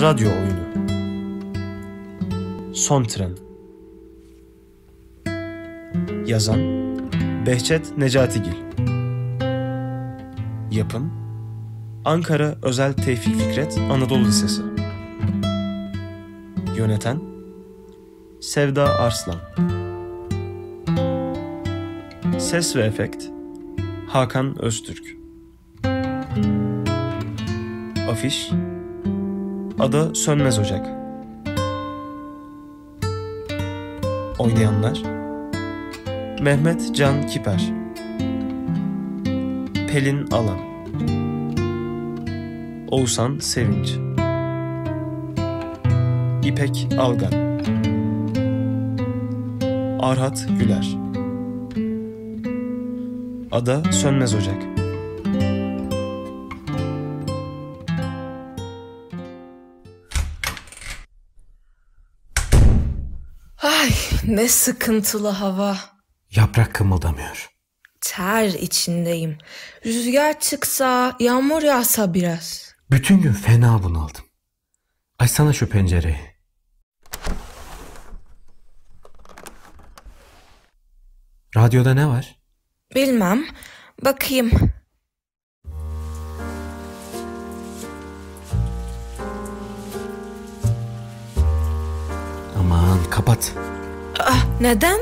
Radyo oyunu. Son tren. Yazan Behçet Necatigil. Yapım Ankara Özel Tevfik Fikret Anadolu Lisesi. Yöneten Sevda Arslan. Ses ve efekt Hakan Öztürk. Afiş Ada sönmez ocak. Oynayanlar Mehmet Can Kiper Pelin Alan Oğuzhan Sevinç İpek Algan Arhat Güler Ada Sönmez Ocak Ne sıkıntılı hava. Yaprak kımıldamıyor. Ter içindeyim. Rüzgar çıksa, yağmur yağsa biraz. Bütün gün fena bunaldım. Açsana şu pencereyi. Radyoda ne var? Bilmem. Bakayım. Aman kapat. Ah, neden?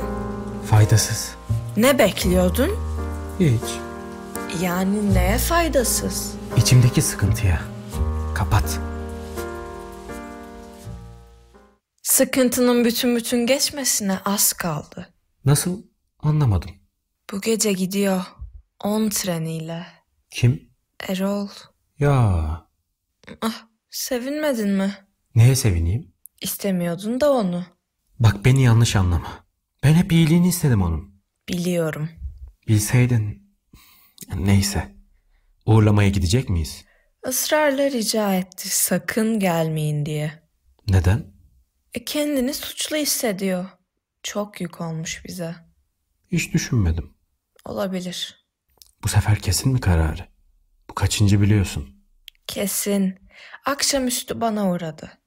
Faydasız. Ne bekliyordun? Hiç. Yani neye faydasız? İçimdeki sıkıntıya. Kapat. Sıkıntının bütün bütün geçmesine az kaldı. Nasıl? Anlamadım. Bu gece gidiyor. On treniyle. Kim? Erol. Ya. Ah, sevinmedin mi? Neye sevineyim? İstemiyordun da onu. Bak beni yanlış anlama. Ben hep iyiliğini istedim onun. Biliyorum. Bilseydin. Neyse. Uğurlamaya gidecek miyiz? Israrla rica etti sakın gelmeyin diye. Neden? E kendini suçlu hissediyor. Çok yük olmuş bize. Hiç düşünmedim. Olabilir. Bu sefer kesin mi kararı? Bu kaçıncı biliyorsun? Kesin. Akşamüstü bana uğradı.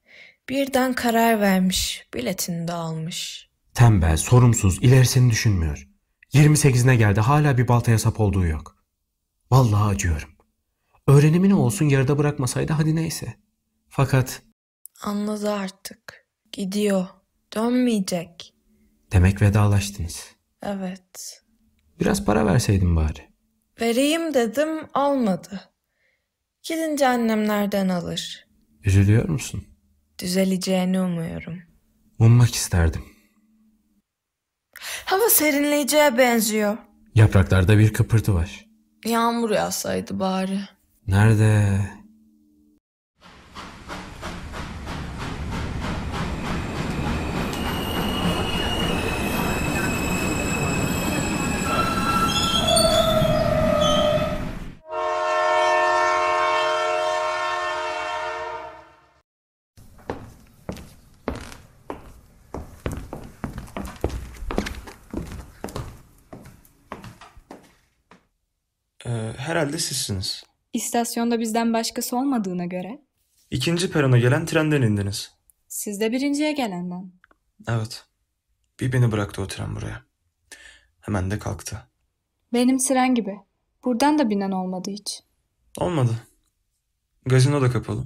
Birden karar vermiş, biletini de almış. Tembel, sorumsuz, ilerisini düşünmüyor. 28'ine geldi hala bir baltaya sap olduğu yok. Vallahi acıyorum. Öğrenimini olsun yarıda bırakmasaydı hadi neyse. Fakat... Anladı artık. Gidiyor. Dönmeyecek. Demek vedalaştınız. Evet. Biraz para verseydin bari. Vereyim dedim almadı. Gidince nereden alır. Üzülüyor musun? Düzeleceğini umuyorum. Ummak isterdim. Hava serinleyeceğe benziyor. Yapraklarda bir kıpırtı var. Yağmur yağsaydı bari. Nerede? herhalde sizsiniz. İstasyonda bizden başkası olmadığına göre. İkinci perona gelen trenden indiniz. Siz de birinciye gelenden. Evet. Bir beni bıraktı o tren buraya. Hemen de kalktı. Benim tren gibi. Buradan da binen olmadı hiç. Olmadı. Gazino da kapalı.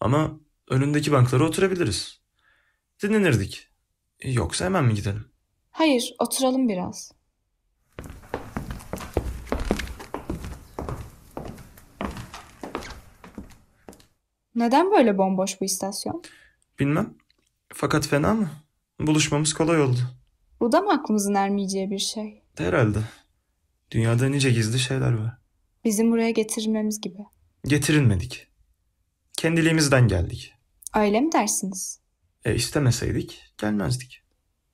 Ama önündeki banklara oturabiliriz. Dinlenirdik. Yoksa hemen mi gidelim? Hayır, oturalım biraz. Neden böyle bomboş bu istasyon? Bilmem. Fakat fena mı? Buluşmamız kolay oldu. Bu da mı aklımızın ermeyeceği bir şey? Herhalde. Dünyada nice gizli şeyler var. Bizim buraya getirilmemiz gibi. Getirilmedik. Kendiliğimizden geldik. Öyle mi dersiniz? E istemeseydik gelmezdik.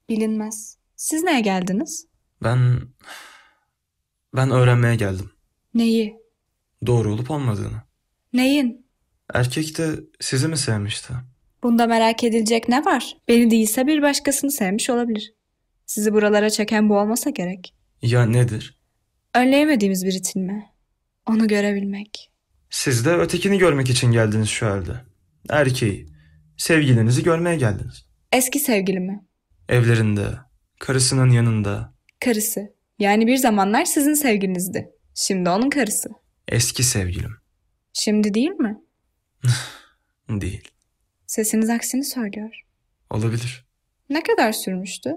Bilinmez. Siz neye geldiniz? Ben... Ben öğrenmeye geldim. Neyi? Doğru olup olmadığını. Neyin? Erkek de sizi mi sevmişti? Bunda merak edilecek ne var? Beni değilse bir başkasını sevmiş olabilir. Sizi buralara çeken bu olmasa gerek. Ya nedir? Önleyemediğimiz bir itilme. Onu görebilmek. Siz de ötekini görmek için geldiniz şu halde. Erkeği. Sevgilinizi görmeye geldiniz. Eski sevgilimi. Evlerinde, karısının yanında. Karısı. Yani bir zamanlar sizin sevgilinizdi. Şimdi onun karısı. Eski sevgilim. Şimdi değil mi? Değil. Sesiniz aksini söylüyor. Olabilir. Ne kadar sürmüştü?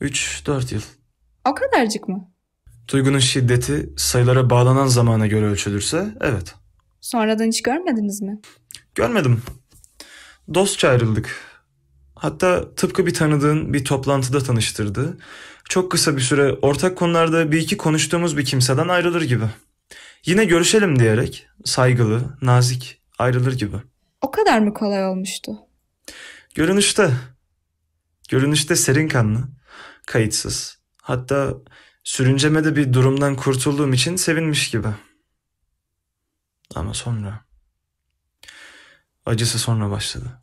3-4 yıl. O kadarcık mı? Duygunun şiddeti sayılara bağlanan zamana göre ölçülürse evet. Sonradan hiç görmediniz mi? Görmedim. Dostça ayrıldık. Hatta tıpkı bir tanıdığın bir toplantıda tanıştırdı. Çok kısa bir süre ortak konularda bir iki konuştuğumuz bir kimseden ayrılır gibi. Yine görüşelim diyerek saygılı, nazik ayrılır gibi. O kadar mı kolay olmuştu? Görünüşte. Görünüşte serin kanlı, kayıtsız. Hatta sürüncemede bir durumdan kurtulduğum için sevinmiş gibi. Ama sonra... Acısı sonra başladı.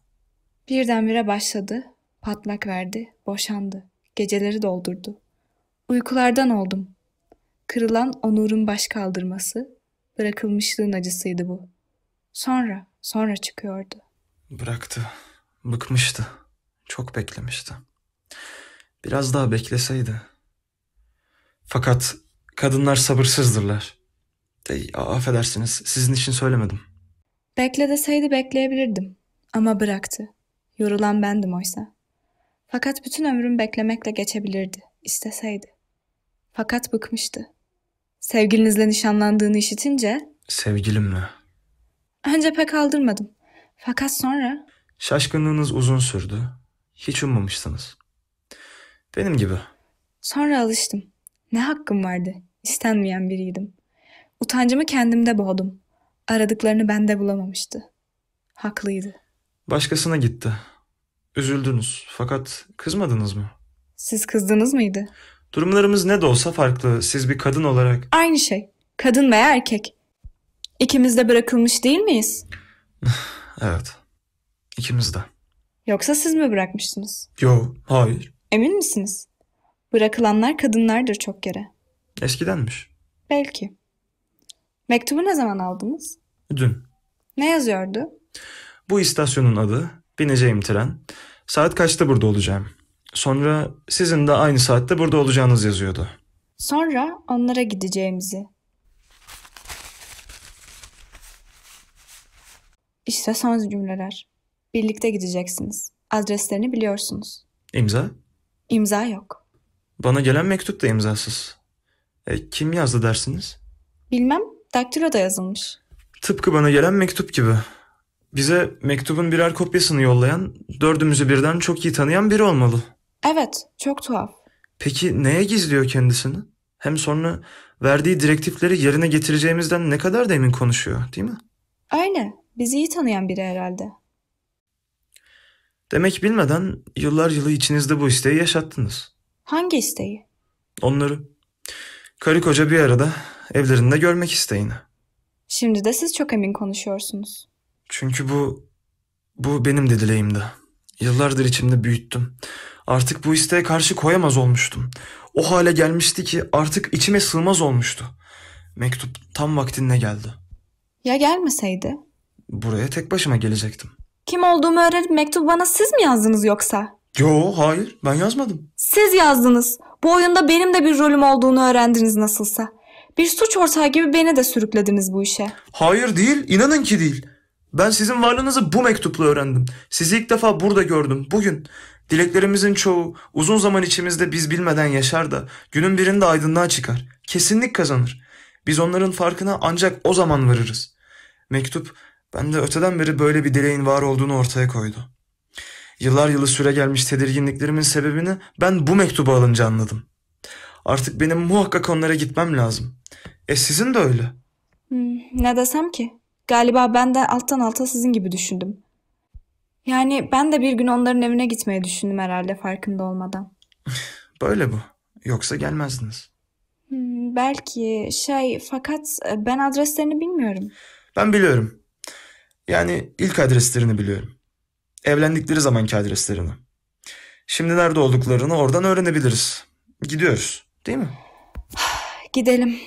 Birdenbire başladı, patlak verdi, boşandı, geceleri doldurdu. Uykulardan oldum. Kırılan onurun baş kaldırması, bırakılmışlığın acısıydı bu.'' Sonra, sonra çıkıyordu. Bıraktı. Bıkmıştı. Çok beklemişti. Biraz daha bekleseydi. Fakat kadınlar sabırsızdırlar. De, affedersiniz sizin için söylemedim. Bekle deseydi bekleyebilirdim. Ama bıraktı. Yorulan bendim oysa. Fakat bütün ömrüm beklemekle geçebilirdi. isteseydi. Fakat bıkmıştı. Sevgilinizle nişanlandığını işitince... Sevgilimle. Önce pek aldırmadım. Fakat sonra... Şaşkınlığınız uzun sürdü. Hiç ummamıştınız. Benim gibi. Sonra alıştım. Ne hakkım vardı? İstenmeyen biriydim. Utancımı kendimde boğdum. Aradıklarını bende bulamamıştı. Haklıydı. Başkasına gitti. Üzüldünüz fakat kızmadınız mı? Siz kızdınız mıydı? Durumlarımız ne de olsa farklı. Siz bir kadın olarak... Aynı şey. Kadın veya erkek. İkimiz de bırakılmış değil miyiz? evet. İkimiz de. Yoksa siz mi bırakmışsınız? Yok, hayır. Emin misiniz? Bırakılanlar kadınlardır çok kere. Eskidenmiş. Belki. Mektubu ne zaman aldınız? Dün. Ne yazıyordu? Bu istasyonun adı, bineceğim tren. Saat kaçta burada olacağım? Sonra sizin de aynı saatte burada olacağınız yazıyordu. Sonra onlara gideceğimizi, İşte son cümleler. Birlikte gideceksiniz. Adreslerini biliyorsunuz. İmza? İmza yok. Bana gelen mektup da imzasız. E, kim yazdı dersiniz? Bilmem. da yazılmış. Tıpkı bana gelen mektup gibi. Bize mektubun birer kopyasını yollayan, dördümüzü birden çok iyi tanıyan biri olmalı. Evet, çok tuhaf. Peki neye gizliyor kendisini? Hem sonra verdiği direktifleri yerine getireceğimizden ne kadar da emin konuşuyor, değil mi? Aynen. Bizi iyi tanıyan biri herhalde. Demek bilmeden yıllar yılı içinizde bu isteği yaşattınız. Hangi isteği? Onları. Karı koca bir arada evlerinde görmek isteğini. Şimdi de siz çok emin konuşuyorsunuz. Çünkü bu, bu benim de dileğimdi. Yıllardır içimde büyüttüm. Artık bu isteğe karşı koyamaz olmuştum. O hale gelmişti ki artık içime sığmaz olmuştu. Mektup tam vaktinde geldi. Ya gelmeseydi? buraya tek başıma gelecektim. Kim olduğumu öğrenip mektubu bana siz mi yazdınız yoksa? Yo hayır ben yazmadım. Siz yazdınız. Bu oyunda benim de bir rolüm olduğunu öğrendiniz nasılsa. Bir suç ortağı gibi beni de sürüklediniz bu işe. Hayır değil inanın ki değil. Ben sizin varlığınızı bu mektupla öğrendim. Sizi ilk defa burada gördüm bugün. Dileklerimizin çoğu uzun zaman içimizde biz bilmeden yaşar da günün birinde aydınlığa çıkar. Kesinlik kazanır. Biz onların farkına ancak o zaman varırız. Mektup ben de öteden beri böyle bir dileğin var olduğunu ortaya koydu. Yıllar yılı süre gelmiş tedirginliklerimin sebebini ben bu mektubu alınca anladım. Artık benim muhakkak onlara gitmem lazım. E sizin de öyle. Hmm, ne desem ki? Galiba ben de alttan alta sizin gibi düşündüm. Yani ben de bir gün onların evine gitmeyi düşündüm herhalde farkında olmadan. Böyle bu. Yoksa gelmezdiniz. Hmm, belki şey fakat e, ben adreslerini bilmiyorum. Ben biliyorum. Yani ilk adreslerini biliyorum. Evlendikleri zamanki adreslerini. Şimdi nerede olduklarını oradan öğrenebiliriz. Gidiyoruz, değil mi? Gidelim.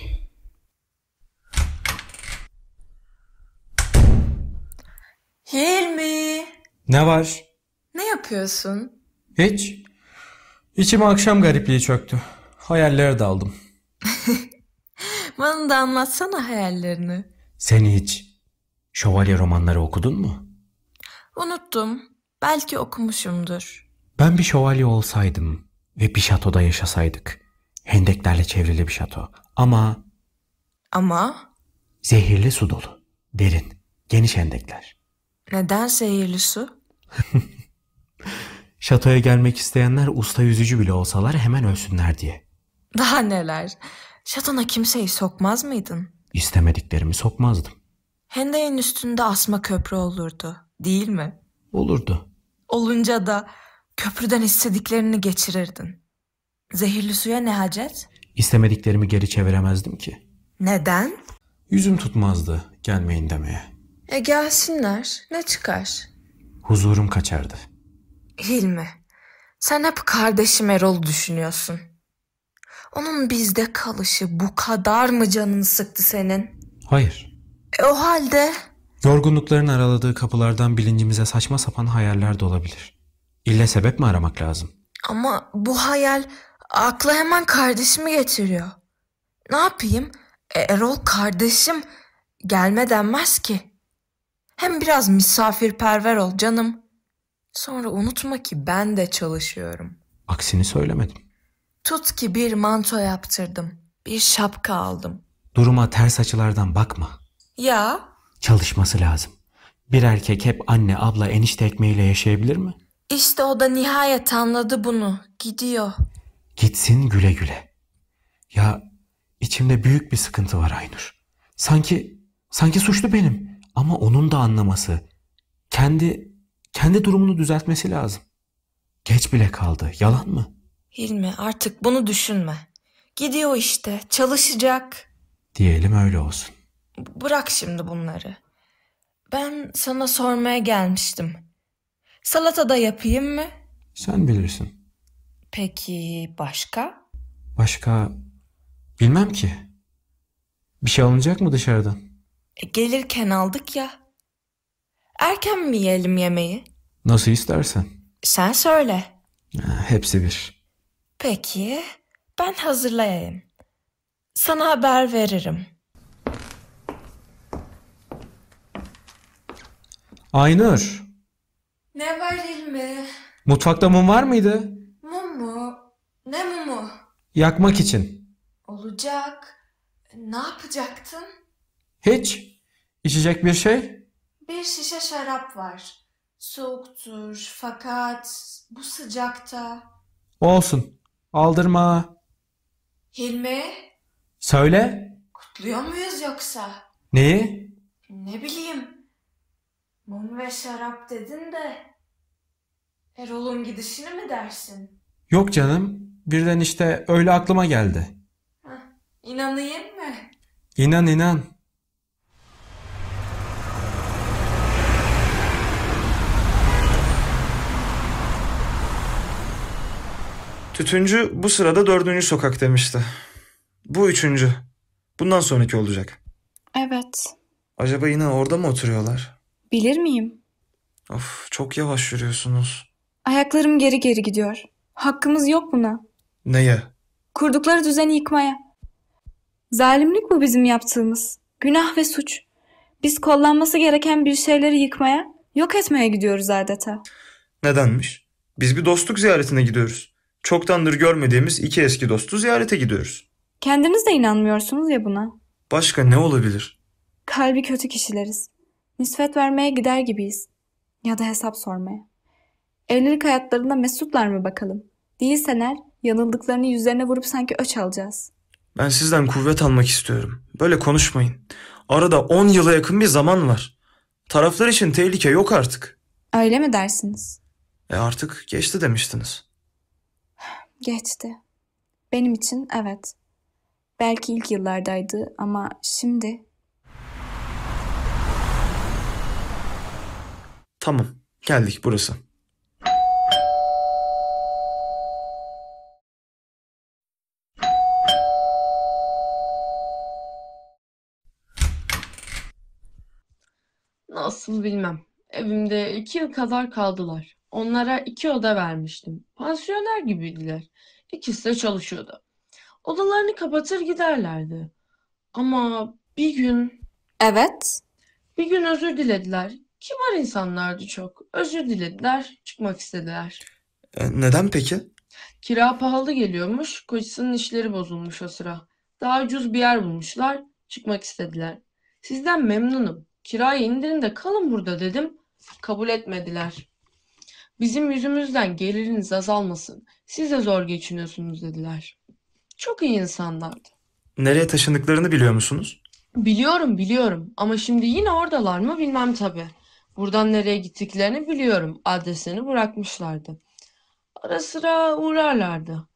Hilmi! Ne var? Ne yapıyorsun? Hiç. İçim akşam garipliği çöktü. Hayallere daldım. Bana da anlatsana hayallerini. Seni hiç. Şövalye romanları okudun mu? Unuttum. Belki okumuşumdur. Ben bir şövalye olsaydım ve bir şatoda yaşasaydık. Hendeklerle çevrili bir şato. Ama... Ama? Zehirli su dolu. Derin. Geniş hendekler. Neden zehirli su? Şatoya gelmek isteyenler usta yüzücü bile olsalar hemen ölsünler diye. Daha neler. Şatona kimseyi sokmaz mıydın? İstemediklerimi sokmazdım. Hendeyin üstünde asma köprü olurdu, değil mi? Olurdu. Olunca da köprüden istediklerini geçirirdin. Zehirli suya ne hacet? İstemediklerimi geri çeviremezdim ki. Neden? Yüzüm tutmazdı gelmeyin demeye. E gelsinler, ne çıkar? Huzurum kaçardı. Hilmi, sen hep kardeşim Erol'u düşünüyorsun. Onun bizde kalışı bu kadar mı canını sıktı senin? Hayır. E, o halde... Yorgunlukların araladığı kapılardan bilincimize saçma sapan hayaller de olabilir. İlle sebep mi aramak lazım? Ama bu hayal akla hemen kardeşimi getiriyor. Ne yapayım? E, Erol kardeşim gelme denmez ki. Hem biraz misafirperver ol canım. Sonra unutma ki ben de çalışıyorum. Aksini söylemedim. Tut ki bir manto yaptırdım. Bir şapka aldım. Duruma ters açılardan bakma. Ya? Çalışması lazım. Bir erkek hep anne, abla, enişte ekmeğiyle yaşayabilir mi? İşte o da nihayet anladı bunu. Gidiyor. Gitsin güle güle. Ya içimde büyük bir sıkıntı var Aynur. Sanki sanki suçlu benim ama onun da anlaması, kendi kendi durumunu düzeltmesi lazım. Geç bile kaldı. Yalan mı? Hilmi artık bunu düşünme. Gidiyor işte. Çalışacak. Diyelim öyle olsun. Bırak şimdi bunları. Ben sana sormaya gelmiştim. Salata da yapayım mı? Sen bilirsin. Peki başka? Başka bilmem ki. Bir şey alınacak mı dışarıdan? E, gelirken aldık ya. Erken mi yiyelim yemeği? Nasıl istersen. Sen söyle. Ha, hepsi bir. Peki ben hazırlayayım. Sana haber veririm. Aynur. Ne var Hilmi? Mutfakta mum var mıydı? Mum mu? Ne mumu? Yakmak için. Olacak. Ne yapacaktın? Hiç. İçecek bir şey? Bir şişe şarap var. Soğuktur fakat bu sıcakta. Olsun. Aldırma. Hilmi, Söyle. kutluyor muyuz yoksa? Neyi? Ne bileyim. Mum ve şarap dedin de Erol'un gidişini mi dersin? Yok canım. Birden işte öyle aklıma geldi. Heh, inanayım mı? İnan inan. Tütüncü bu sırada dördüncü sokak demişti. Bu üçüncü. Bundan sonraki olacak. Evet. Acaba yine orada mı oturuyorlar? Bilir miyim? Of, çok yavaş yürüyorsunuz. Ayaklarım geri geri gidiyor. Hakkımız yok buna. Neye? Kurdukları düzeni yıkmaya. Zalimlik bu bizim yaptığımız. Günah ve suç. Biz kollanması gereken bir şeyleri yıkmaya, yok etmeye gidiyoruz adeta. Nedenmiş? Biz bir dostluk ziyaretine gidiyoruz. Çoktandır görmediğimiz iki eski dostu ziyarete gidiyoruz. Kendiniz de inanmıyorsunuz ya buna. Başka ne olabilir? Kalbi kötü kişileriz. Nispet vermeye gider gibiyiz. Ya da hesap sormaya. Evlilik hayatlarında mesutlar mı bakalım? Değilseler yanıldıklarını yüzlerine vurup sanki öç alacağız. Ben sizden kuvvet almak istiyorum. Böyle konuşmayın. Arada 10 yıla yakın bir zaman var. Taraflar için tehlike yok artık. Öyle mi dersiniz? E artık geçti demiştiniz. Geçti. Benim için evet. Belki ilk yıllardaydı ama şimdi Tamam geldik burası. Nasıl bilmem. Evimde iki yıl kadar kaldılar. Onlara iki oda vermiştim. Pansiyoner gibiydiler. İkisi de çalışıyordu. Odalarını kapatır giderlerdi. Ama bir gün... Evet. Bir gün özür dilediler. Kibar insanlardı çok. Özür dilediler, çıkmak istediler. E, neden peki? Kira pahalı geliyormuş, kocasının işleri bozulmuş o sıra. Daha ucuz bir yer bulmuşlar, çıkmak istediler. Sizden memnunum. Kirayı indirin de kalın burada dedim. Kabul etmediler. Bizim yüzümüzden geliriniz azalmasın. Siz de zor geçiniyorsunuz dediler. Çok iyi insanlardı. Nereye taşındıklarını biliyor musunuz? Biliyorum biliyorum ama şimdi yine oradalar mı bilmem tabii. Buradan nereye gittiklerini biliyorum. Adresini bırakmışlardı. Ara sıra uğrarlardı.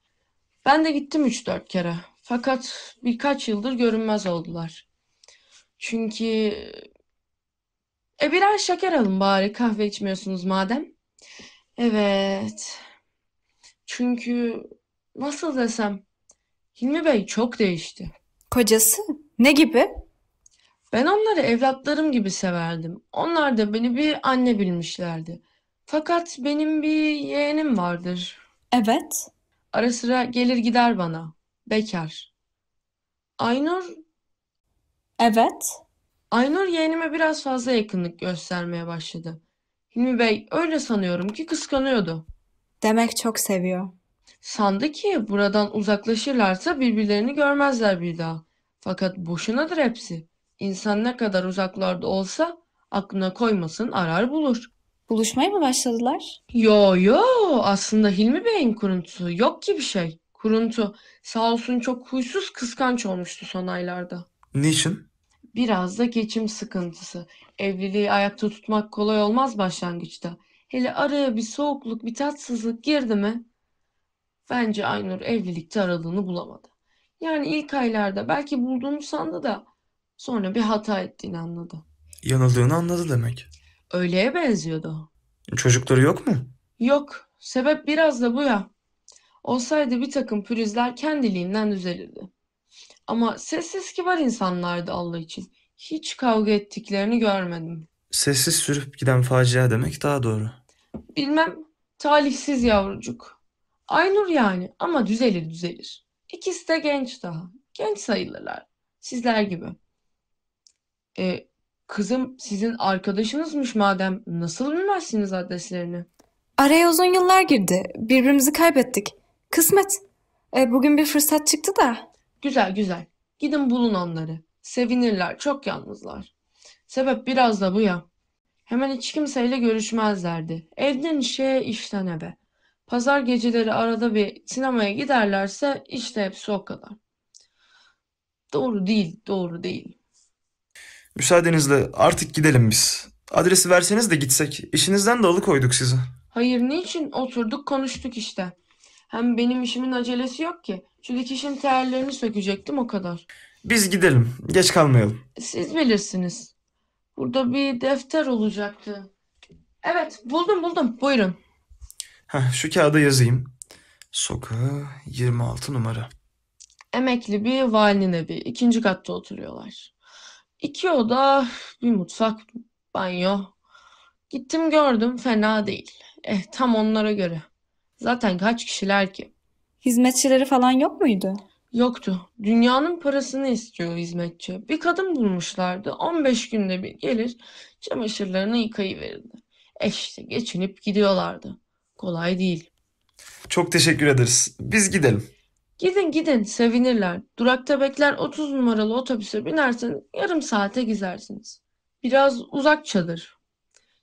Ben de gittim üç dört kere. Fakat birkaç yıldır görünmez oldular. Çünkü e birer şeker alın bari kahve içmiyorsunuz madem. Evet. Çünkü nasıl desem Hilmi Bey çok değişti. Kocası? Ne gibi? Ben onları evlatlarım gibi severdim. Onlar da beni bir anne bilmişlerdi. Fakat benim bir yeğenim vardır. Evet. Ara sıra gelir gider bana. Bekar. Aynur, Evet. Aynur yeğenime biraz fazla yakınlık göstermeye başladı. Hilmi Bey öyle sanıyorum ki kıskanıyordu. Demek çok seviyor. Sandı ki buradan uzaklaşırlarsa birbirlerini görmezler bir daha. Fakat boşunadır hepsi. İnsan ne kadar uzaklarda olsa aklına koymasın arar bulur. Buluşmaya mı başladılar? Yo yo aslında Hilmi Bey'in kuruntusu yok gibi şey. Kuruntu sağ olsun çok huysuz kıskanç olmuştu son aylarda. Niçin? Biraz da geçim sıkıntısı. Evliliği ayakta tutmak kolay olmaz başlangıçta. Hele araya bir soğukluk, bir tatsızlık girdi mi? Bence Aynur evlilikte aralığını bulamadı. Yani ilk aylarda belki bulduğunu sandı da Sonra bir hata ettiğini anladı. Yanıldığını anladı demek. Öyleye benziyordu. Çocukları yok mu? Yok. Sebep biraz da bu ya. Olsaydı bir takım pürüzler kendiliğinden düzelirdi. Ama sessiz kibar insanlardı Allah için. Hiç kavga ettiklerini görmedim. Sessiz sürüp giden facia demek daha doğru. Bilmem. Talihsiz yavrucuk. Aynur yani ama düzelir düzelir. İkisi de genç daha. Genç sayılırlar. Sizler gibi. E, kızım sizin arkadaşınızmış madem nasıl bilmezsiniz adreslerini? Araya uzun yıllar girdi. Birbirimizi kaybettik. Kısmet. E, bugün bir fırsat çıktı da. Güzel güzel. Gidin bulun onları. Sevinirler. Çok yalnızlar. Sebep biraz da bu ya. Hemen hiç kimseyle görüşmezlerdi. Evden işe, işten eve. Pazar geceleri arada bir sinemaya giderlerse işte hepsi o kadar. Doğru değil, doğru değil. Müsaadenizle artık gidelim biz. Adresi verseniz de gitsek. İşinizden de alıkoyduk sizi. Hayır niçin? Oturduk konuştuk işte. Hem benim işimin acelesi yok ki. Şu dikişin terlerini sökecektim o kadar. Biz gidelim. Geç kalmayalım. Siz bilirsiniz. Burada bir defter olacaktı. Evet buldum buldum. Buyurun. Heh, şu kağıda yazayım. Sokağı 26 numara. Emekli bir valinin evi. ikinci katta oturuyorlar. İki oda, bir mutfak, banyo. Gittim gördüm fena değil. Eh tam onlara göre. Zaten kaç kişiler ki? Hizmetçileri falan yok muydu? Yoktu. Dünyanın parasını istiyor hizmetçi. Bir kadın bulmuşlardı. 15 günde bir gelir çamaşırlarını yıkayıverirdi. E işte geçinip gidiyorlardı. Kolay değil. Çok teşekkür ederiz. Biz gidelim. Gidin gidin sevinirler. Durakta bekler 30 numaralı otobüse binersin yarım saate gizersiniz. Biraz uzak çadır.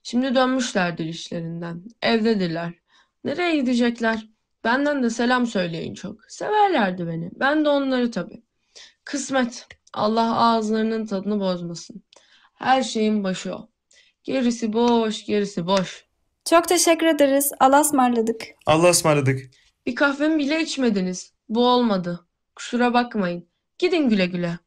Şimdi dönmüşlerdir işlerinden. Evdedirler. Nereye gidecekler? Benden de selam söyleyin çok. Severlerdi beni. Ben de onları tabii. Kısmet. Allah ağızlarının tadını bozmasın. Her şeyin başı o. Gerisi boş, gerisi boş. Çok teşekkür ederiz. Allah'a ısmarladık. Allah'a ısmarladık. Bir kahvemi bile içmediniz. Bu olmadı. Kusura bakmayın. Gidin güle güle.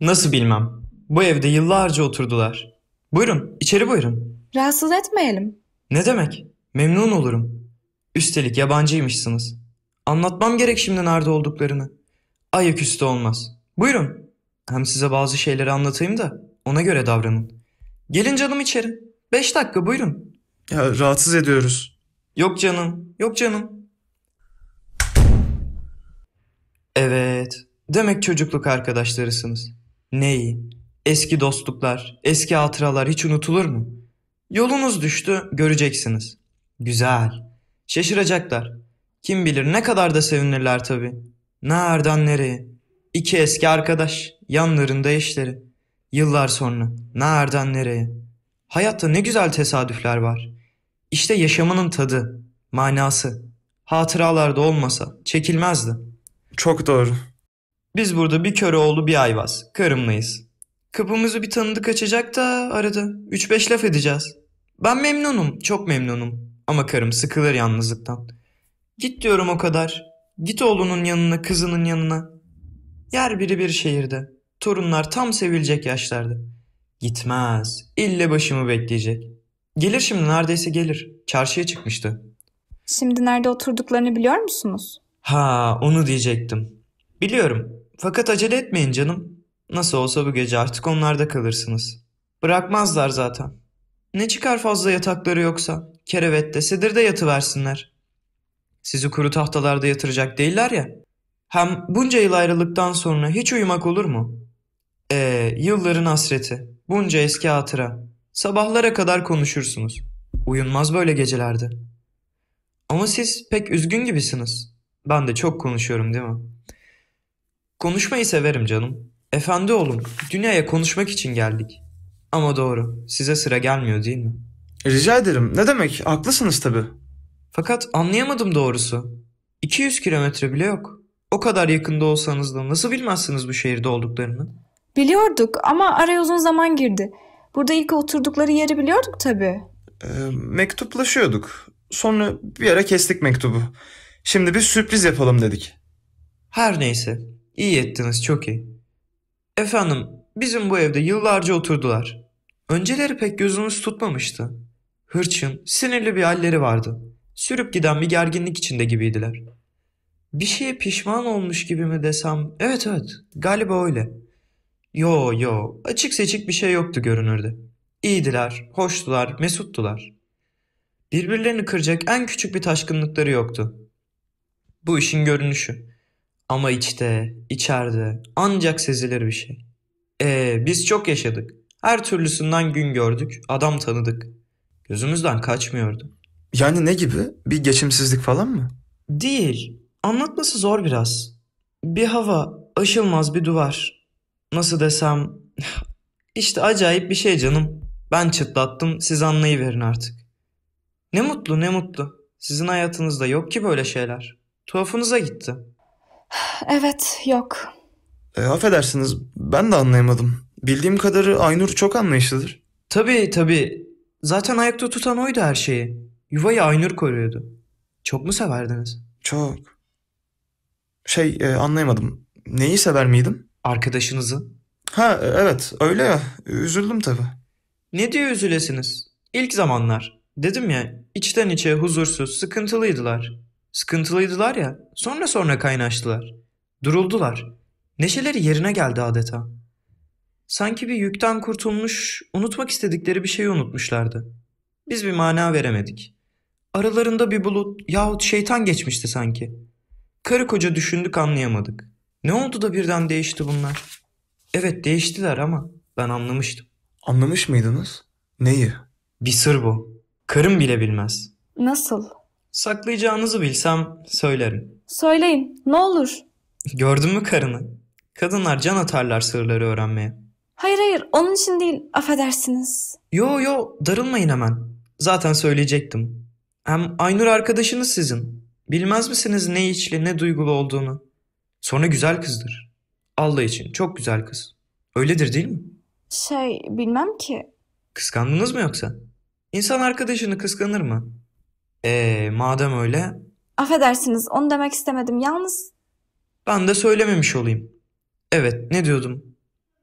Nasıl bilmem. Bu evde yıllarca oturdular. Buyurun, içeri buyurun. Rahatsız etmeyelim. Ne demek? Memnun olurum. Üstelik yabancıymışsınız. Anlatmam gerek şimdi nerede olduklarını. Ayaküstü olmaz. Buyurun. Hem size bazı şeyleri anlatayım da ona göre davranın. Gelin canım içeri. Beş dakika buyurun. Ya rahatsız ediyoruz. Yok canım, yok canım. Evet, demek çocukluk arkadaşlarısınız. Neyi? Eski dostluklar, eski hatıralar hiç unutulur mu? Yolunuz düştü, göreceksiniz. Güzel. Şaşıracaklar. Kim bilir ne kadar da sevinirler tabii. Ne Nereden nereye? İki eski arkadaş, yanlarında eşleri. Yıllar sonra, ne nereden nereye? Hayatta ne güzel tesadüfler var. İşte yaşamının tadı, manası. Hatıralarda olmasa çekilmezdi. Çok doğru. Biz burada bir köre oğlu bir ayvaz, karımlıyız. Kapımızı bir tanıdık açacak da arada Üç beş laf edeceğiz. Ben memnunum, çok memnunum. Ama karım sıkılır yalnızlıktan. Git diyorum o kadar. Git oğlunun yanına, kızının yanına. Yer biri bir şehirde. Torunlar tam sevilecek yaşlarda. Gitmez. İlle başımı bekleyecek. Gelir şimdi neredeyse gelir. Çarşıya çıkmıştı. Şimdi nerede oturduklarını biliyor musunuz? Ha, onu diyecektim. Biliyorum. Fakat acele etmeyin canım. Nasıl olsa bu gece artık onlarda kalırsınız. Bırakmazlar zaten. Ne çıkar fazla yatakları yoksa? Kerevette, sedirde yatıversinler. Sizi kuru tahtalarda yatıracak değiller ya. Hem bunca yıl ayrılıktan sonra hiç uyumak olur mu? Ee, yılların hasreti, bunca eski hatıra. Sabahlara kadar konuşursunuz. Uyunmaz böyle gecelerde. Ama siz pek üzgün gibisiniz. Ben de çok konuşuyorum değil mi? Konuşmayı severim canım. Efendi oğlum, dünyaya konuşmak için geldik. Ama doğru, size sıra gelmiyor değil mi? Rica ederim. Ne demek? Haklısınız tabii. Fakat anlayamadım doğrusu. 200 kilometre bile yok. O kadar yakında olsanız da nasıl bilmezsiniz bu şehirde olduklarını? Biliyorduk ama araya uzun zaman girdi. Burada ilk oturdukları yeri biliyorduk tabii. E, mektuplaşıyorduk. Sonra bir ara kestik mektubu. Şimdi bir sürpriz yapalım dedik. Her neyse. İyi ettiniz çok iyi. Efendim bizim bu evde yıllarca oturdular. Önceleri pek gözümüz tutmamıştı. Hırçın, sinirli bir halleri vardı. Sürüp giden bir gerginlik içinde gibiydiler. Bir şeye pişman olmuş gibi mi desem? Evet evet galiba öyle. Yo yo açık seçik bir şey yoktu görünürde. İyiydiler, hoştular, mesuttular. Birbirlerini kıracak en küçük bir taşkınlıkları yoktu. Bu işin görünüşü. Ama içte, içeride ancak sezilir bir şey. Ee, biz çok yaşadık. Her türlüsünden gün gördük, adam tanıdık. Gözümüzden kaçmıyordu. Yani ne gibi? Bir geçimsizlik falan mı? Değil. Anlatması zor biraz. Bir hava, aşılmaz bir duvar. Nasıl desem... İşte acayip bir şey canım. Ben çıtlattım, siz anlayıverin artık. Ne mutlu ne mutlu. Sizin hayatınızda yok ki böyle şeyler. Tuhafınıza gitti. Evet, yok. E, affedersiniz, ben de anlayamadım. Bildiğim kadarı Aynur çok anlayışlıdır. Tabii tabii. Zaten ayakta tutan oydu her şeyi. Yuvayı Aynur koruyordu. Çok mu severdiniz? Çok. Şey e, anlayamadım. Neyi sever miydim? Arkadaşınızı. Ha e, evet öyle ya. Üzüldüm tabi. Ne diye üzülesiniz? İlk zamanlar. Dedim ya içten içe huzursuz, sıkıntılıydılar. Sıkıntılıydılar ya sonra sonra kaynaştılar. Duruldular. Neşeleri yerine geldi adeta. Sanki bir yükten kurtulmuş, unutmak istedikleri bir şeyi unutmuşlardı. Biz bir mana veremedik. Aralarında bir bulut yahut şeytan geçmişti sanki. Karı koca düşündük anlayamadık. Ne oldu da birden değişti bunlar? Evet değiştiler ama ben anlamıştım. Anlamış mıydınız? Neyi? Bir sır bu. Karım bile bilmez. Nasıl? Saklayacağınızı bilsem söylerim. Söyleyin ne olur. Gördün mü karını? Kadınlar can atarlar sırları öğrenmeye. Hayır hayır onun için değil affedersiniz. Yo yo darılmayın hemen. Zaten söyleyecektim. Hem Aynur arkadaşınız sizin. Bilmez misiniz ne içli ne duygulu olduğunu? Sonra güzel kızdır. Allah için çok güzel kız. Öyledir değil mi? Şey bilmem ki. Kıskandınız mı yoksa? İnsan arkadaşını kıskanır mı? Ee, madem öyle. Affedersiniz onu demek istemedim. Yalnız Ben de söylememiş olayım. Evet, ne diyordum?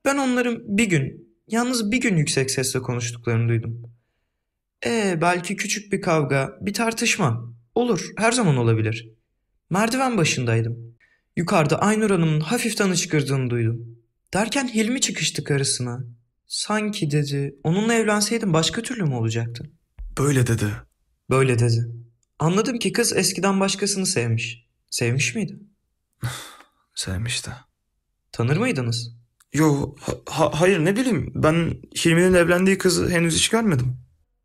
Ben onların bir gün, yalnız bir gün yüksek sesle konuştuklarını duydum. Ee, belki küçük bir kavga, bir tartışma. Olur, her zaman olabilir. Merdiven başındaydım. Yukarıda Aynur Hanım'ın hafiften hıçkırdığını duydum. Derken Hilmi çıkıştı karısına. Sanki dedi, onunla evlenseydim başka türlü mü olacaktı? Böyle dedi. Böyle dedi. Anladım ki kız eskiden başkasını sevmiş. Sevmiş miydi? Sevmişti. Tanır mıydınız? Yo, ha- hayır ne bileyim. Ben Hilmi'nin evlendiği kızı henüz hiç görmedim.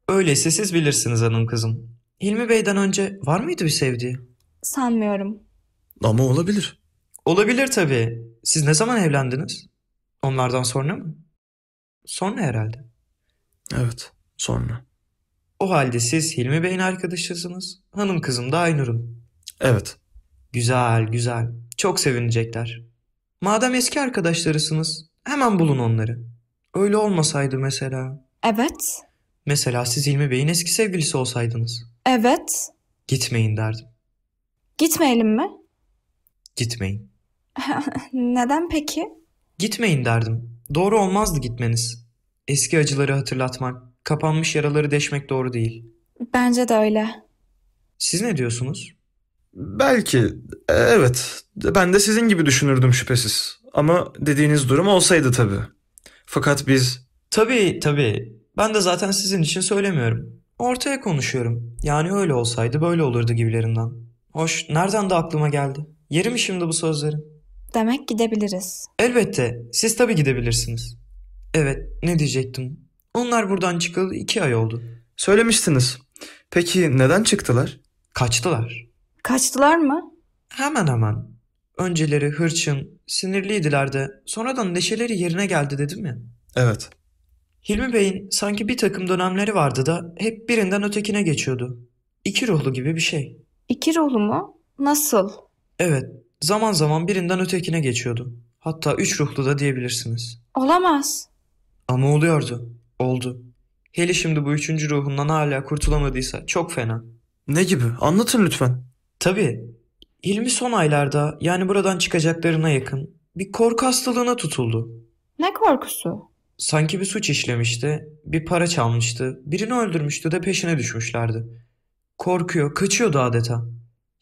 Öyleyse siz bilirsiniz hanım kızım. Hilmi Bey'den önce var mıydı bir sevdiği? Sanmıyorum. Ama olabilir. Olabilir tabii. Siz ne zaman evlendiniz? Onlardan sonra mı? Sonra herhalde. Evet, sonra. O halde siz Hilmi Bey'in arkadaşısınız. Hanım kızım da Aynur'un. Evet. Güzel, güzel. Çok sevinecekler. Madem eski arkadaşlarısınız, hemen bulun onları. Öyle olmasaydı mesela. Evet. Mesela siz Hilmi Bey'in eski sevgilisi olsaydınız. Evet. Gitmeyin derdim. Gitmeyelim mi? Gitmeyin. Neden peki? Gitmeyin derdim. Doğru olmazdı gitmeniz. Eski acıları hatırlatmak, kapanmış yaraları deşmek doğru değil. Bence de öyle. Siz ne diyorsunuz? Belki e, evet. Ben de sizin gibi düşünürdüm şüphesiz. Ama dediğiniz durum olsaydı tabii. Fakat biz... Tabii tabii. Ben de zaten sizin için söylemiyorum. Ortaya konuşuyorum. Yani öyle olsaydı böyle olurdu gibilerinden. Hoş, nereden de aklıma geldi? Yerim şimdi bu sözlerin? Demek gidebiliriz. Elbette. Siz tabii gidebilirsiniz. Evet, ne diyecektim? Onlar buradan çıkalı iki ay oldu. Söylemiştiniz. Peki neden çıktılar? Kaçtılar. Kaçtılar mı? Hemen hemen. Önceleri hırçın, sinirliydiler de sonradan neşeleri yerine geldi dedim ya. Evet. Hilmi Bey'in sanki bir takım dönemleri vardı da hep birinden ötekine geçiyordu. İki ruhlu gibi bir şey. İki ruhlu mu? Nasıl? Evet, zaman zaman birinden ötekine geçiyordu. Hatta üç ruhlu da diyebilirsiniz. Olamaz. Ama oluyordu. Oldu. Hele şimdi bu üçüncü ruhundan hala kurtulamadıysa çok fena. Ne gibi? Anlatın lütfen. Tabii. Hilmi son aylarda yani buradan çıkacaklarına yakın bir korku hastalığına tutuldu. Ne korkusu? Sanki bir suç işlemişti, bir para çalmıştı, birini öldürmüştü de peşine düşmüşlerdi. Korkuyor, kaçıyordu adeta.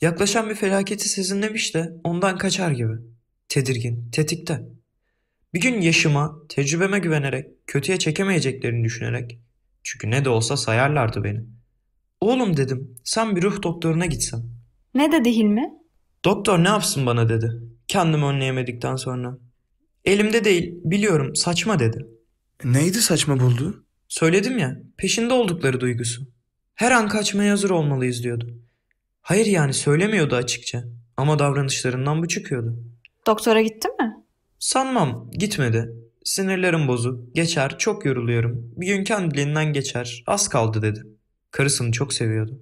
Yaklaşan bir felaketi sezinlemiş de ondan kaçar gibi. Tedirgin, tetikte. Bir gün yaşıma, tecrübeme güvenerek, kötüye çekemeyeceklerini düşünerek, çünkü ne de olsa sayarlardı beni. Oğlum dedim, sen bir ruh doktoruna gitsen. Ne dedi Hilmi? Doktor ne yapsın bana dedi. Kendimi önleyemedikten sonra. Elimde değil, biliyorum, saçma dedi. Neydi saçma buldu? Söyledim ya, peşinde oldukları duygusu. Her an kaçmaya hazır olmalıyız diyordu. Hayır yani söylemiyordu açıkça ama davranışlarından bu çıkıyordu. Doktora gitti mi? Sanmam, gitmedi. Sinirlerim bozu, geçer, çok yoruluyorum. Bir gün kendiliğinden geçer, az kaldı dedi. Karısını çok seviyordu.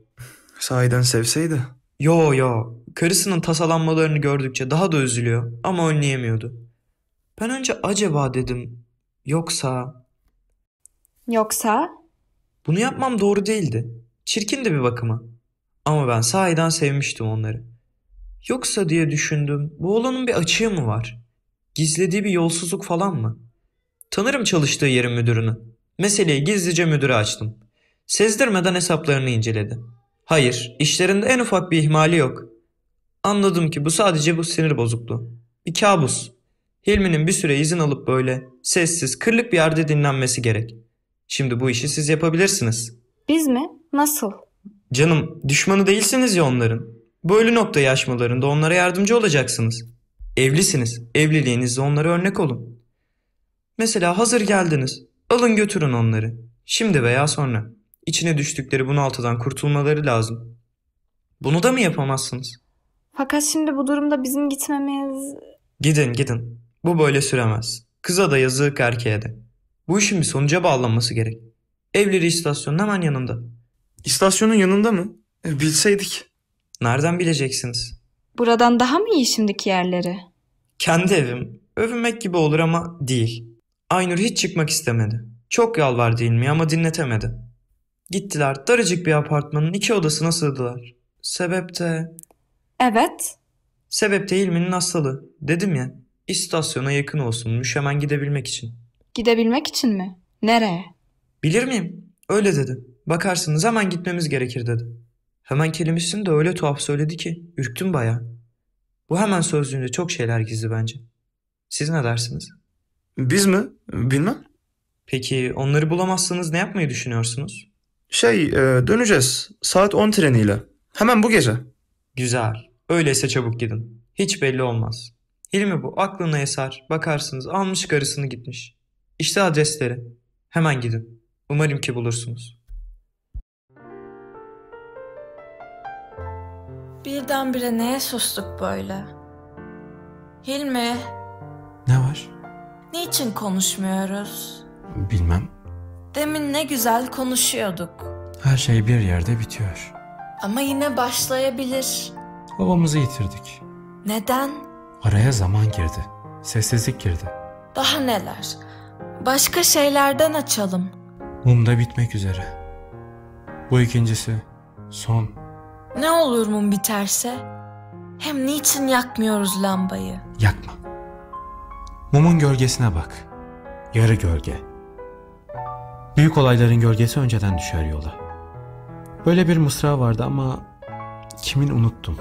Sahiden sevseydi. Yo yo, karısının tasalanmalarını gördükçe daha da üzülüyor ama önleyemiyordu. Ben önce acaba dedim Yoksa Yoksa bunu yapmam doğru değildi. Çirkin de bir bakıma. Ama ben sahiden sevmiştim onları. Yoksa diye düşündüm. Bu olanın bir açığı mı var? Gizlediği bir yolsuzluk falan mı? Tanırım çalıştığı yerin müdürünü. Meseleyi gizlice müdüre açtım. Sezdirmeden hesaplarını inceledi. Hayır, işlerinde en ufak bir ihmali yok. Anladım ki bu sadece bu sinir bozukluğu. Bir kabus. Hilmi'nin bir süre izin alıp böyle sessiz, kırlık bir yerde dinlenmesi gerek. Şimdi bu işi siz yapabilirsiniz. Biz mi? Nasıl? Canım düşmanı değilsiniz ya onların. Böyle nokta yaşmalarında onlara yardımcı olacaksınız. Evlisiniz. Evliliğinizde onlara örnek olun. Mesela hazır geldiniz. Alın götürün onları. Şimdi veya sonra. İçine düştükleri bunaltıdan kurtulmaları lazım. Bunu da mı yapamazsınız? Fakat şimdi bu durumda bizim gitmemiz... Gidin gidin. Bu böyle süremez. Kıza da yazık erkeğe de. Bu işin bir sonuca bağlanması gerek. Evleri istasyonun hemen yanında. İstasyonun yanında mı? E, bilseydik. Nereden bileceksiniz? Buradan daha mı iyi şimdiki yerleri? Kendi evim. Övünmek gibi olur ama değil. Aynur hiç çıkmak istemedi. Çok yalvardı ilmi ama dinletemedi. Gittiler darıcık bir apartmanın iki odasına sığdılar. Sebep de... Evet. Sebep de ilminin hastalığı. Dedim ya. İstasyona yakın olsunmuş hemen gidebilmek için. Gidebilmek için mi? Nereye? Bilir miyim? Öyle dedi. Bakarsınız hemen gitmemiz gerekir dedi. Hemen kelimesini de öyle tuhaf söyledi ki ürktüm baya. Bu hemen sözlüğünde çok şeyler gizli bence. Siz ne dersiniz? Biz mi? Bilmem. Peki onları bulamazsanız ne yapmayı düşünüyorsunuz? Şey e, döneceğiz. Saat 10 treniyle. Hemen bu gece. Güzel. Öyleyse çabuk gidin. Hiç belli olmaz. Hilmi bu aklına eser bakarsınız almış karısını gitmiş. İşte adresleri. Hemen gidin. Umarım ki bulursunuz. Birdenbire neye sustuk böyle? Hilmi. Ne var? Niçin konuşmuyoruz? Bilmem. Demin ne güzel konuşuyorduk. Her şey bir yerde bitiyor. Ama yine başlayabilir. Babamızı yitirdik. Neden? Araya zaman girdi. Sessizlik girdi. Daha neler? Başka şeylerden açalım. Mum da bitmek üzere. Bu ikincisi son. Ne olur mum biterse? Hem niçin yakmıyoruz lambayı? Yakma. Mumun gölgesine bak. Yarı gölge. Büyük olayların gölgesi önceden düşer yola. Böyle bir mısra vardı ama kimin unuttum.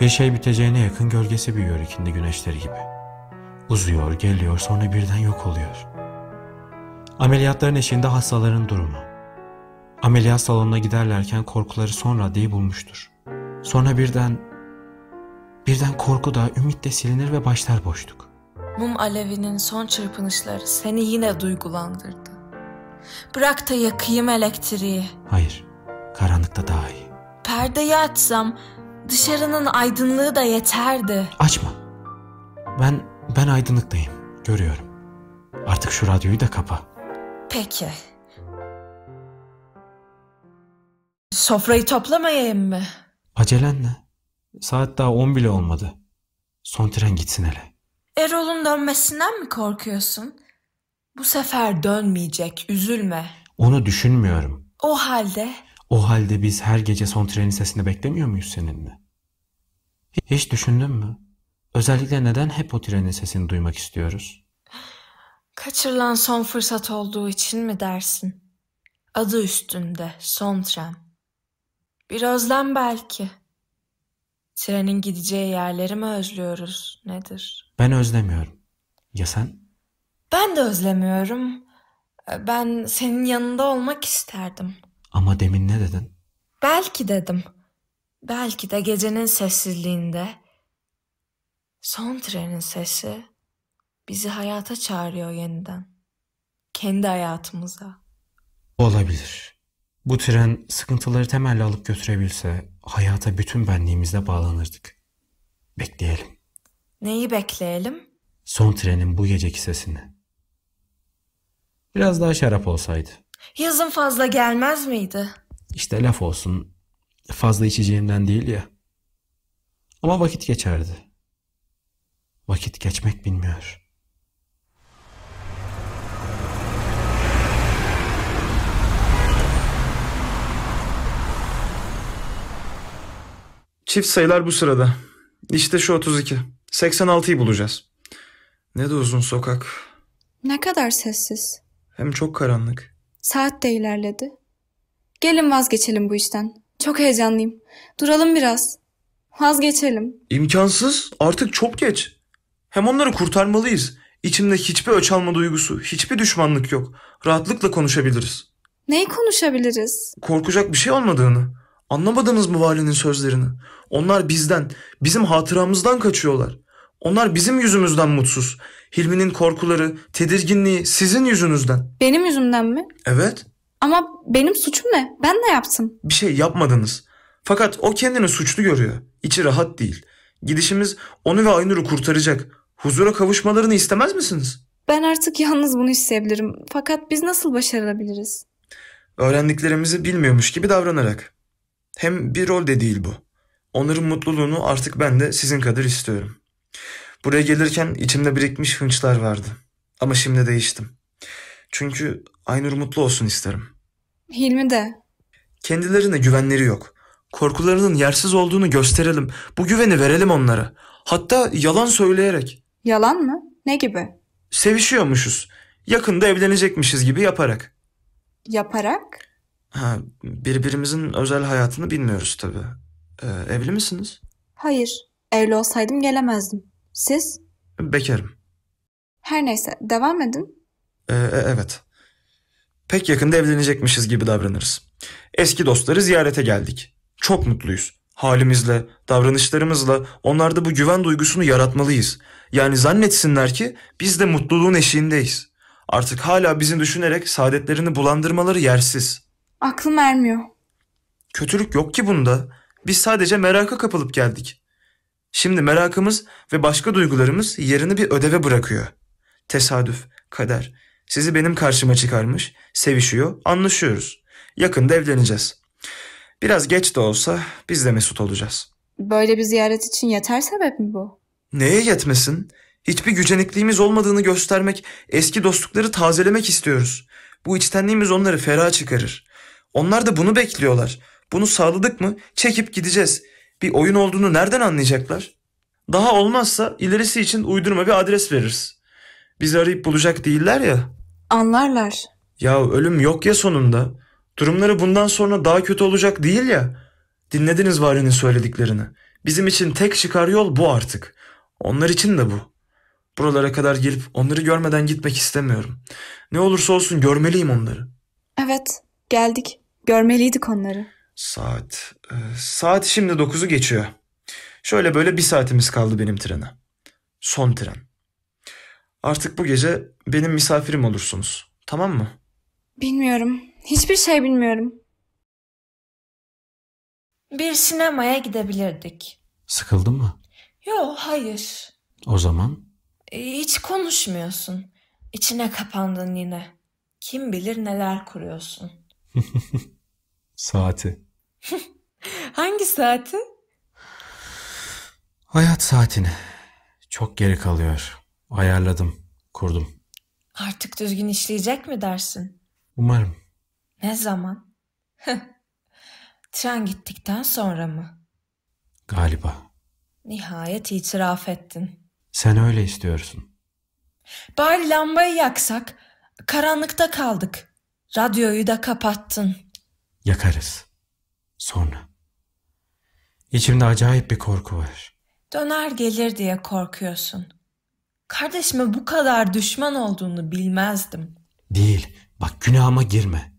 Bir şey biteceğine yakın gölgesi büyüyor ikindi güneşleri gibi. Uzuyor, geliyor sonra birden yok oluyor. Ameliyatların eşiğinde hastaların durumu. Ameliyat salonuna giderlerken korkuları son raddeyi bulmuştur. Sonra birden, birden korku da ümit de silinir ve başlar boşluk. Mum alevinin son çırpınışları seni yine duygulandırdı. Bırak da yakayım elektriği. Hayır, karanlıkta daha iyi. Perdeyi açsam Dışarının aydınlığı da yeterdi. Açma. Ben ben aydınlıktayım. Görüyorum. Artık şu radyoyu da kapa. Peki. Sofrayı toplamayayım mı? Acelen ne? Saat daha on bile olmadı. Son tren gitsin hele. Erol'un dönmesinden mi korkuyorsun? Bu sefer dönmeyecek, üzülme. Onu düşünmüyorum. O halde o halde biz her gece son trenin sesini beklemiyor muyuz seninle? Hiç düşündün mü? Özellikle neden hep o trenin sesini duymak istiyoruz? Kaçırılan son fırsat olduğu için mi dersin? Adı üstünde son tren. Bir özlem belki. Trenin gideceği yerleri mi özlüyoruz nedir? Ben özlemiyorum. Ya sen? Ben de özlemiyorum. Ben senin yanında olmak isterdim. Ama demin ne dedin? Belki dedim. Belki de gecenin sessizliğinde son trenin sesi bizi hayata çağırıyor yeniden. Kendi hayatımıza. Olabilir. Bu tren sıkıntıları temelli alıp götürebilse hayata bütün benliğimizle bağlanırdık. Bekleyelim. Neyi bekleyelim? Son trenin bu geceki sesini. Biraz daha şarap olsaydı. Yazın fazla gelmez miydi? İşte laf olsun. Fazla içeceğinden değil ya. Ama vakit geçerdi. Vakit geçmek bilmiyor. Çift sayılar bu sırada. İşte şu 32. 86'yı bulacağız. Ne de uzun sokak. Ne kadar sessiz. Hem çok karanlık. Saat de ilerledi. Gelin vazgeçelim bu işten. Çok heyecanlıyım. Duralım biraz. Vazgeçelim. İmkansız. Artık çok geç. Hem onları kurtarmalıyız. İçimde hiçbir öç alma duygusu, hiçbir düşmanlık yok. Rahatlıkla konuşabiliriz. Neyi konuşabiliriz? Korkacak bir şey olmadığını. Anlamadınız mı valinin sözlerini? Onlar bizden, bizim hatıramızdan kaçıyorlar. Onlar bizim yüzümüzden mutsuz. Hilmi'nin korkuları, tedirginliği sizin yüzünüzden. Benim yüzümden mi? Evet. Ama benim suçum ne? Ben ne yaptım? Bir şey yapmadınız. Fakat o kendini suçlu görüyor. İçi rahat değil. Gidişimiz onu ve Aynur'u kurtaracak. Huzura kavuşmalarını istemez misiniz? Ben artık yalnız bunu isteyebilirim. Fakat biz nasıl başarabiliriz? Öğrendiklerimizi bilmiyormuş gibi davranarak. Hem bir rol de değil bu. Onların mutluluğunu artık ben de sizin kadar istiyorum. Buraya gelirken içimde birikmiş hınçlar vardı. Ama şimdi değiştim. Çünkü Aynur mutlu olsun isterim. Hilmi de. Kendilerine güvenleri yok. Korkularının yersiz olduğunu gösterelim. Bu güveni verelim onlara. Hatta yalan söyleyerek. Yalan mı? Ne gibi? Sevişiyormuşuz. Yakında evlenecekmişiz gibi yaparak. Yaparak? Ha, birbirimizin özel hayatını bilmiyoruz tabii. Ee, evli misiniz? Hayır. Evli olsaydım gelemezdim. Siz? Bekarım. Her neyse devam edin. Ee, e, evet. Pek yakında evlenecekmişiz gibi davranırız. Eski dostları ziyarete geldik. Çok mutluyuz. Halimizle, davranışlarımızla onlarda bu güven duygusunu yaratmalıyız. Yani zannetsinler ki biz de mutluluğun eşiğindeyiz. Artık hala bizi düşünerek saadetlerini bulandırmaları yersiz. Aklım ermiyor. Kötülük yok ki bunda. Biz sadece meraka kapılıp geldik. Şimdi merakımız ve başka duygularımız yerini bir ödeve bırakıyor. Tesadüf, kader. Sizi benim karşıma çıkarmış, sevişiyor, anlaşıyoruz. Yakında evleneceğiz. Biraz geç de olsa biz de mesut olacağız. Böyle bir ziyaret için yeter sebep mi bu? Neye yetmesin? Hiçbir gücenikliğimiz olmadığını göstermek, eski dostlukları tazelemek istiyoruz. Bu içtenliğimiz onları ferah çıkarır. Onlar da bunu bekliyorlar. Bunu sağladık mı çekip gideceğiz bir oyun olduğunu nereden anlayacaklar? Daha olmazsa ilerisi için uydurma bir adres veririz. Bizi arayıp bulacak değiller ya. Anlarlar. Ya ölüm yok ya sonunda. Durumları bundan sonra daha kötü olacak değil ya. Dinlediniz Vari'nin söylediklerini. Bizim için tek çıkar yol bu artık. Onlar için de bu. Buralara kadar gelip onları görmeden gitmek istemiyorum. Ne olursa olsun görmeliyim onları. Evet, geldik. Görmeliydik onları. Saat... E, saat şimdi 9'u geçiyor. Şöyle böyle bir saatimiz kaldı benim trene. Son tren. Artık bu gece benim misafirim olursunuz. Tamam mı? Bilmiyorum. Hiçbir şey bilmiyorum. Bir sinemaya gidebilirdik. Sıkıldın mı? Yo, hayır. O zaman? E, hiç konuşmuyorsun. İçine kapandın yine. Kim bilir neler kuruyorsun. Saati. Hangi saati? Hayat saatini. Çok geri kalıyor. Ayarladım, kurdum. Artık düzgün işleyecek mi dersin? Umarım. Ne zaman? Tren gittikten sonra mı? Galiba. Nihayet itiraf ettin. Sen öyle istiyorsun. Bari lambayı yaksak. Karanlıkta kaldık. Radyoyu da kapattın. Yakarız. Sonra. İçimde acayip bir korku var. Döner gelir diye korkuyorsun. Kardeşime bu kadar düşman olduğunu bilmezdim. Değil. Bak günahıma girme.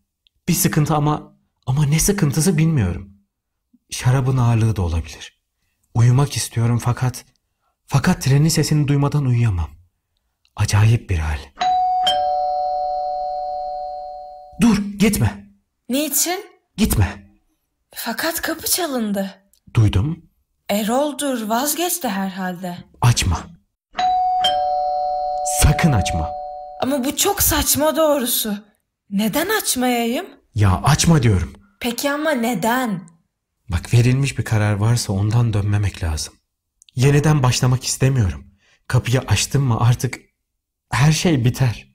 Bir sıkıntı ama ama ne sıkıntısı bilmiyorum. Şarabın ağırlığı da olabilir. Uyumak istiyorum fakat fakat trenin sesini duymadan uyuyamam. Acayip bir hal. Dur, gitme. Niçin? Gitme. Fakat kapı çalındı. Duydum. Erol'dur vazgeçti herhalde. Açma. Sakın açma. Ama bu çok saçma doğrusu. Neden açmayayım? Ya açma diyorum. Peki ama neden? Bak verilmiş bir karar varsa ondan dönmemek lazım. Yeniden başlamak istemiyorum. Kapıyı açtım mı artık her şey biter.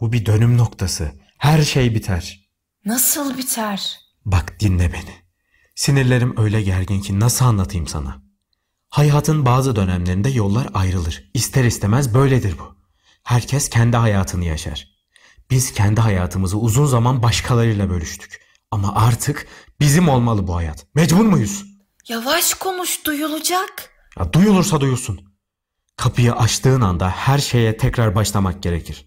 Bu bir dönüm noktası. Her şey biter. Nasıl biter? Bak dinle beni. Sinirlerim öyle gergin ki nasıl anlatayım sana? Hayatın bazı dönemlerinde yollar ayrılır. İster istemez böyledir bu. Herkes kendi hayatını yaşar. Biz kendi hayatımızı uzun zaman başkalarıyla bölüştük. Ama artık bizim olmalı bu hayat. Mecbur muyuz? Yavaş konuş duyulacak. Ya duyulursa duyulsun. Kapıyı açtığın anda her şeye tekrar başlamak gerekir.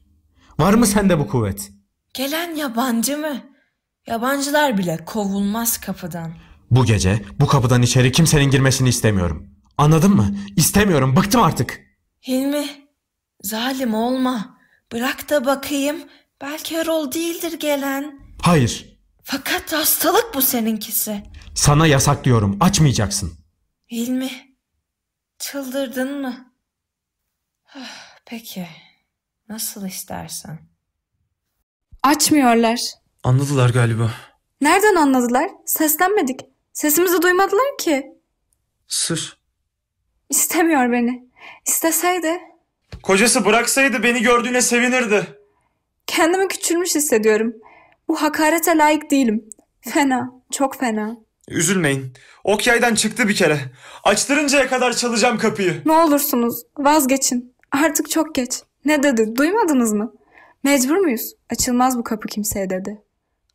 Var mı sende bu kuvvet? Gelen yabancı mı? Yabancılar bile kovulmaz kapıdan. Bu gece bu kapıdan içeri kimsenin girmesini istemiyorum. Anladın mı? İstemiyorum. Bıktım artık. Hilmi, zalim olma. Bırak da bakayım. Belki Erol değildir gelen. Hayır. Fakat hastalık bu seninkisi. Sana yasaklıyorum. Açmayacaksın. Hilmi, çıldırdın mı? Ah, peki. Nasıl istersen. Açmıyorlar. Anladılar galiba. Nereden anladılar? Seslenmedik. Sesimizi duymadılar ki. Sır. İstemiyor beni. İsteseydi. Kocası bıraksaydı beni gördüğüne sevinirdi. Kendimi küçülmüş hissediyorum. Bu hakarete layık değilim. Fena, çok fena. Üzülmeyin. Ok yaydan çıktı bir kere. Açtırıncaya kadar çalacağım kapıyı. Ne olursunuz vazgeçin. Artık çok geç. Ne dedi duymadınız mı? Mecbur muyuz? Açılmaz bu kapı kimseye dedi.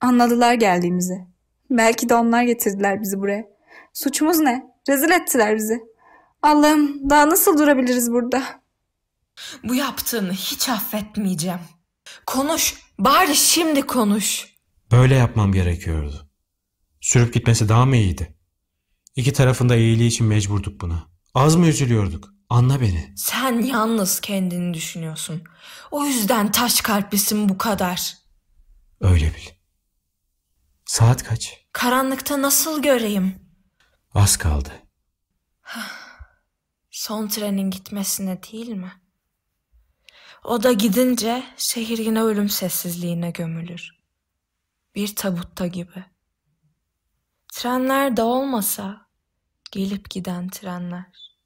Anladılar geldiğimizi. Belki de onlar getirdiler bizi buraya. Suçumuz ne? Rezil ettiler bizi. Allah'ım daha nasıl durabiliriz burada? Bu yaptığını hiç affetmeyeceğim. Konuş. Bari şimdi konuş. Böyle yapmam gerekiyordu. Sürüp gitmesi daha mı iyiydi? İki tarafında iyiliği için mecburduk buna. Az mı üzülüyorduk? Anla beni. Sen yalnız kendini düşünüyorsun. O yüzden taş kalplisin bu kadar. Öyle bil. Saat kaç? Karanlıkta nasıl göreyim? Az kaldı. Son trenin gitmesine değil mi? O da gidince şehir yine ölüm sessizliğine gömülür. Bir tabutta gibi. Trenler de olmasa gelip giden trenler.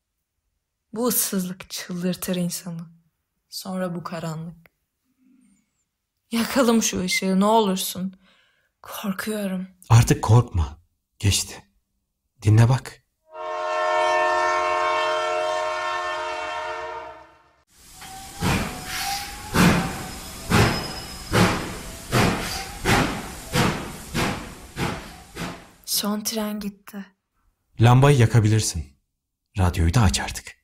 Bu ıssızlık çıldırtır insanı. Sonra bu karanlık. Yakalım şu ışığı ne olursun. Korkuyorum. Artık korkma. Geçti. Dinle bak. Son tren gitti. Lambayı yakabilirsin. Radyoyu da aç artık.